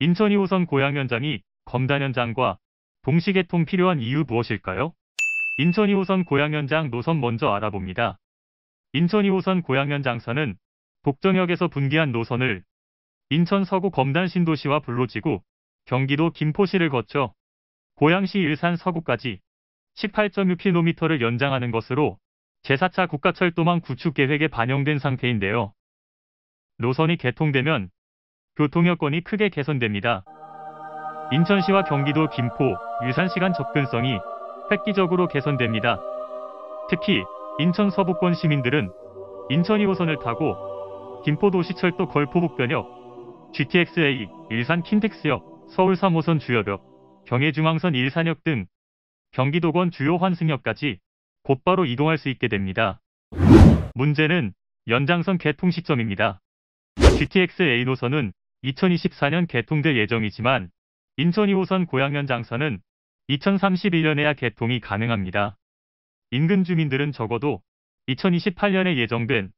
인천 2호선 고양 현장이 검단 현장과 동시개통 필요한 이유 무엇일까요? 인천 2호선 고양 현장 노선 먼저 알아봅니다. 인천 2호선 고양 현장선은 복정역에서 분기한 노선을 인천 서구 검단 신도시와 불로지구, 경기도 김포시를 거쳐 고양시 일산 서구까지 18.6km를 연장하는 것으로 제4차 국가철도망 구축 계획에 반영된 상태인데요. 노선이 개통되면 교통 여건이 크게 개선됩니다. 인천시와 경기도 김포, 유산시간 접근성이 획기적으로 개선됩니다. 특히 인천 서부권 시민들은 인천 2호선을 타고 김포도시철도 걸포북변역, GTX-A, 일산 킨텍스역, 서울 3호선 주여역, 경해중앙선 일산역 등 경기도권 주요 환승역까지 곧바로 이동할 수 있게 됩니다. 문제는 연장선 개통 시점입니다. GTX-A 노선은 2024년 개통될 예정이지만 인천 2호선 고양면 장선은 2031년에야 개통이 가능합니다. 인근 주민들은 적어도 2028년에 예정된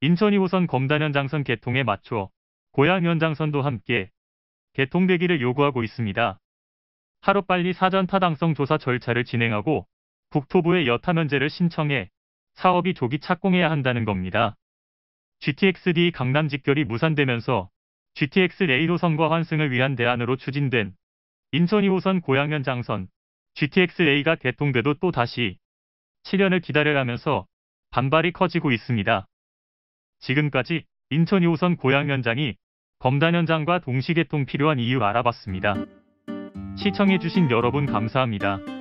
인천 2호선 검단현 장선 개통에 맞춰 고양면 장선도 함께 개통되기를 요구하고 있습니다. 하루빨리 사전 타당성 조사 절차를 진행하고 국토부의 여타 면제를 신청해 사업이 조기 착공해야 한다는 겁니다. GTX-D 강남 직결이 무산되면서 GTX 레일 호선과 환승을 위한 대안으로 추진된 인천 2호선 고양면 장선 GTX A가 개통돼도 또 다시 7년을 기다려가면서 반발이 커지고 있습니다. 지금까지 인천 2호선 고양면장이 검단 현장과 동시 개통 필요한 이유 알아봤습니다. 시청해주신 여러분 감사합니다.